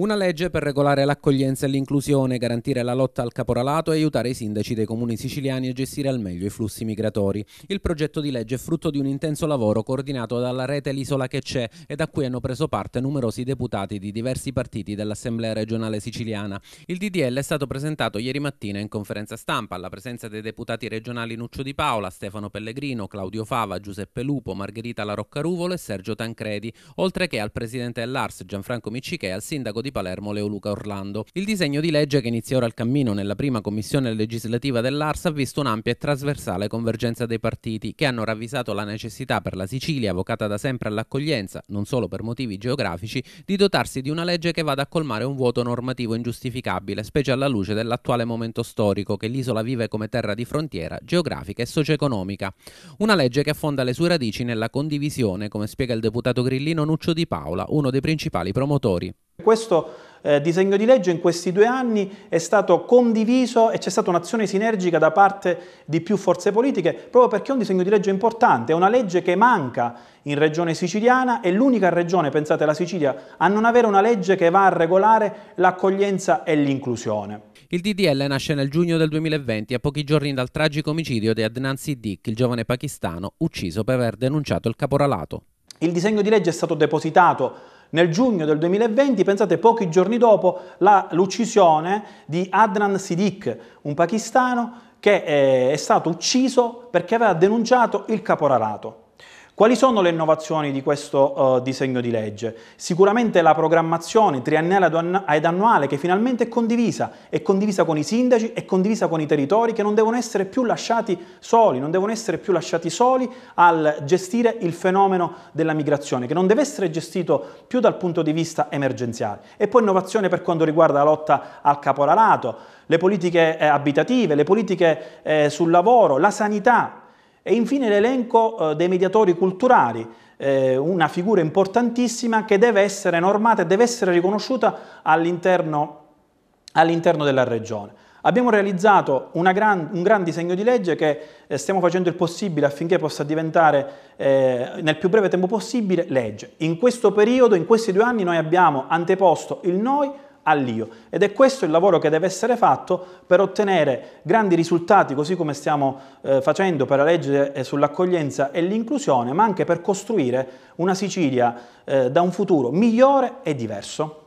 Una legge per regolare l'accoglienza e l'inclusione, garantire la lotta al caporalato e aiutare i sindaci dei comuni siciliani a gestire al meglio i flussi migratori. Il progetto di legge è frutto di un intenso lavoro coordinato dalla rete L'Isola che c'è e da cui hanno preso parte numerosi deputati di diversi partiti dell'Assemblea regionale siciliana. Il DDL è stato presentato ieri mattina in conferenza stampa alla presenza dei deputati regionali Nuccio Di Paola, Stefano Pellegrino, Claudio Fava, Giuseppe Lupo, Margherita Laroccaruvolo e Sergio Tancredi, oltre che al presidente dell'Ars Gianfranco Micciche e al sindaco di di Palermo Leo Luca Orlando. Il disegno di legge che inizia ora il cammino nella prima commissione legislativa dell'Arsa ha visto un'ampia e trasversale convergenza dei partiti che hanno ravvisato la necessità per la Sicilia, vocata da sempre all'accoglienza, non solo per motivi geografici, di dotarsi di una legge che vada a colmare un vuoto normativo ingiustificabile, specie alla luce dell'attuale momento storico che l'isola vive come terra di frontiera geografica e socio-economica. Una legge che affonda le sue radici nella condivisione, come spiega il deputato grillino Nuccio Di Paola, uno dei principali promotori. Questo eh, disegno di legge in questi due anni è stato condiviso e c'è stata un'azione sinergica da parte di più forze politiche, proprio perché è un disegno di legge importante, è una legge che manca in regione siciliana, è l'unica regione, pensate la Sicilia, a non avere una legge che va a regolare l'accoglienza e l'inclusione. Il DDL nasce nel giugno del 2020, a pochi giorni dal tragico omicidio di Adnan Siddiq, il giovane pakistano, ucciso per aver denunciato il caporalato. Il disegno di legge è stato depositato nel giugno del 2020, pensate pochi giorni dopo, la, l'uccisione di Adnan Siddiq, un pakistano che è, eh, è stato ucciso perché aveva denunciato il caporalato. Quali sono le innovazioni di questo uh, disegno di legge? Sicuramente la programmazione triennale ed annuale che finalmente è condivisa, è condivisa con i sindaci, è condivisa con i territori che non devono essere più lasciati soli, non devono essere più lasciati soli al gestire il fenomeno della migrazione, che non deve essere gestito più dal punto di vista emergenziale. E poi innovazione per quanto riguarda la lotta al caporalato, le politiche eh, abitative, le politiche eh, sul lavoro, la sanità, e infine l'elenco eh, dei mediatori culturali, eh, una figura importantissima che deve essere normata e deve essere riconosciuta all'interno all della regione. Abbiamo realizzato gran, un gran disegno di legge che eh, stiamo facendo il possibile affinché possa diventare eh, nel più breve tempo possibile legge. In questo periodo, in questi due anni, noi abbiamo anteposto il noi all'io. Ed è questo il lavoro che deve essere fatto per ottenere grandi risultati, così come stiamo eh, facendo per la legge sull'accoglienza e l'inclusione, ma anche per costruire una Sicilia eh, da un futuro migliore e diverso.